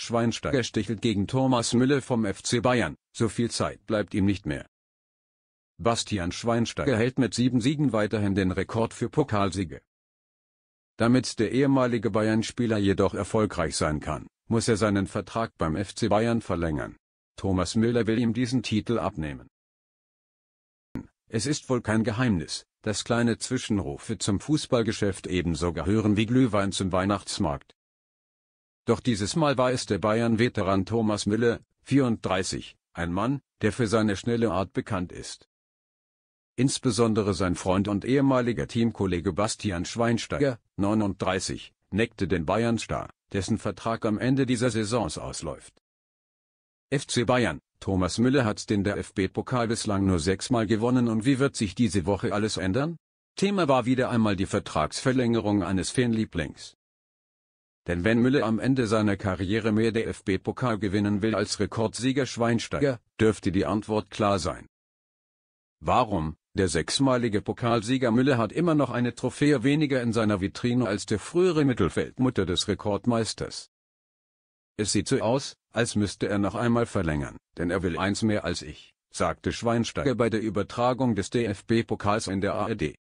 Schweinsteiger stichelt gegen Thomas Müller vom FC Bayern, so viel Zeit bleibt ihm nicht mehr. Bastian Schweinsteiger hält mit sieben Siegen weiterhin den Rekord für Pokalsiege. Damit der ehemalige Bayern-Spieler jedoch erfolgreich sein kann, muss er seinen Vertrag beim FC Bayern verlängern. Thomas Müller will ihm diesen Titel abnehmen. Es ist wohl kein Geheimnis, dass kleine Zwischenrufe zum Fußballgeschäft ebenso gehören wie Glühwein zum Weihnachtsmarkt. Doch dieses Mal war es der Bayern-Veteran Thomas Müller, 34, ein Mann, der für seine schnelle Art bekannt ist. Insbesondere sein Freund und ehemaliger Teamkollege Bastian Schweinsteiger, 39, neckte den Bayern-Star, dessen Vertrag am Ende dieser Saisons ausläuft. FC Bayern, Thomas Müller hat den DFB-Pokal bislang nur sechsmal gewonnen und wie wird sich diese Woche alles ändern? Thema war wieder einmal die Vertragsverlängerung eines Fanlieblings. Denn wenn Müller am Ende seiner Karriere mehr DFB-Pokal gewinnen will als Rekordsieger Schweinsteiger, dürfte die Antwort klar sein. Warum? Der sechsmalige Pokalsieger Müller hat immer noch eine Trophäe weniger in seiner Vitrine als der frühere Mittelfeldmutter des Rekordmeisters. Es sieht so aus, als müsste er noch einmal verlängern, denn er will eins mehr als ich, sagte Schweinsteiger bei der Übertragung des DFB-Pokals in der ARD.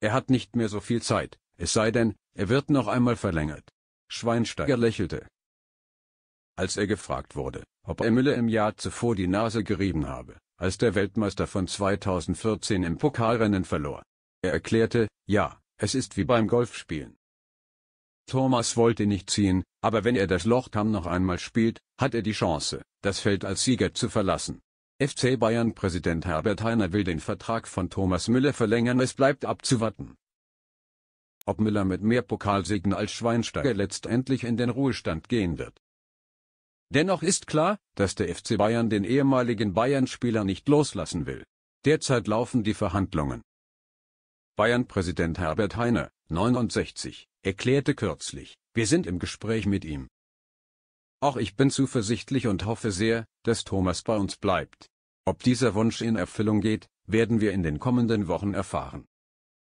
Er hat nicht mehr so viel Zeit, es sei denn, er wird noch einmal verlängert. Schweinsteiger lächelte. Als er gefragt wurde, ob er Müller im Jahr zuvor die Nase gerieben habe, als der Weltmeister von 2014 im Pokalrennen verlor. Er erklärte, ja, es ist wie beim Golfspielen. Thomas wollte nicht ziehen, aber wenn er das Loch Lochkamm noch einmal spielt, hat er die Chance, das Feld als Sieger zu verlassen. FC Bayern-Präsident Herbert Heiner will den Vertrag von Thomas Müller verlängern, es bleibt abzuwarten ob Müller mit mehr Pokalsiegen als Schweinsteiger letztendlich in den Ruhestand gehen wird. Dennoch ist klar, dass der FC Bayern den ehemaligen Bayern-Spieler nicht loslassen will. Derzeit laufen die Verhandlungen. Bayern-Präsident Herbert Heiner, 69, erklärte kürzlich, wir sind im Gespräch mit ihm. Auch ich bin zuversichtlich und hoffe sehr, dass Thomas bei uns bleibt. Ob dieser Wunsch in Erfüllung geht, werden wir in den kommenden Wochen erfahren.